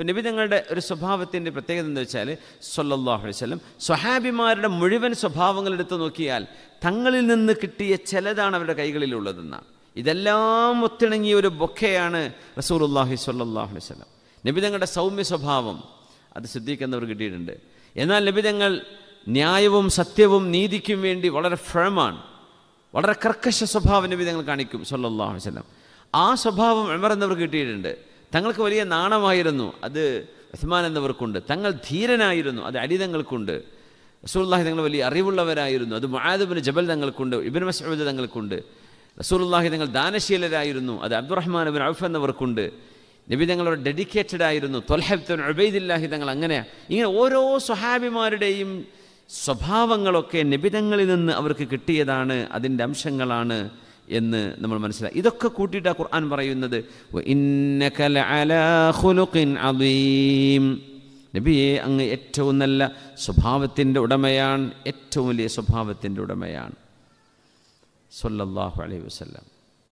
ഇപ്പം നബി തങ്ങളുടെ ഒരു സ്വഭാവത്തിൻ്റെ പ്രത്യേകത എന്താ വെച്ചാൽ സൊല്ലാഹു വസ്ലം സ്വഹാബിമാരുടെ മുഴുവൻ സ്വഭാവങ്ങൾ എടുത്തു നോക്കിയാൽ തങ്ങളിൽ നിന്ന് കിട്ടിയ ചിലതാണ് അവരുടെ കൈകളിലുള്ളതെന്നാണ് ഇതെല്ലാം ഒത്തിണങ്ങിയ ഒരു ബൊക്കയാണ് റസൂലുല്ലാഹി സ്വല്ലാഹു വസ്ലം നബി തങ്ങളുടെ സൗമ്യ സ്വഭാവം അത് സിദ്ധിക്കുന്നവർ കിട്ടിയിട്ടുണ്ട് എന്നാൽ നബി തങ്ങൾ ന്യായവും സത്യവും നീതിക്കും വേണ്ടി വളരെ ഫ്രമാണ് വളരെ കർക്കശ സ്വഭാവം നബി തങ്ങൾ കാണിക്കും സല്ലാഹു വസ്ലം ആ സ്വഭാവം എമർ എന്നവർ കിട്ടിയിട്ടുണ്ട് തങ്ങൾക്ക് വലിയ നാണമായിരുന്നു അത് ഉസ്മാൻ എന്നവർക്കുണ്ട് തങ്ങൾ ധീരനായിരുന്നു അത് അലി തങ്ങൾക്കുണ്ട് റസൂർല്ലാഹി തങ്ങൾ വലിയ അറിവുള്ളവരായിരുന്നു അത് മഹാദബിന് ജബൽ തങ്ങൾക്കുണ്ട് ഇബിൻ മസൂദ് തങ്ങൾക്കുണ്ട് റസൂർല്ലാഹി തങ്ങൾ ദാനശീലരായിരുന്നു അത് അബ്ദുറഹ്മാൻ അബിൻ ഔഫ് എന്നവർക്കുണ്ട് നബി തങ്ങളോട് ഡെഡിക്കേറ്റഡ് ആയിരുന്നു തൊൽഹബ്തൻ ഉബൈദില്ലാഹി തങ്ങൾ അങ്ങനെയാണ് ഇങ്ങനെ ഓരോ സ്വഹാബിമാരുടെയും സ്വഭാവങ്ങളൊക്കെ നബിതങ്ങളിൽ നിന്ന് അവർക്ക് കിട്ടിയതാണ് അതിൻ്റെ അംശങ്ങളാണ് എന്ന് നമ്മൾ മനസ്സിലാക്കി ഇതൊക്കെ കൂട്ടിയിട്ട് ഖുർആൻ പറയുന്നത് നബിയെ അങ്ങ് ഏറ്റവും നല്ല സ്വഭാവത്തിൻ്റെ ഉടമയാണ് ഏറ്റവും വലിയ സ്വഭാവത്തിൻ്റെ ഉടമയാണ് സൊല്ലാഹു അലൈഹി വസല്ലം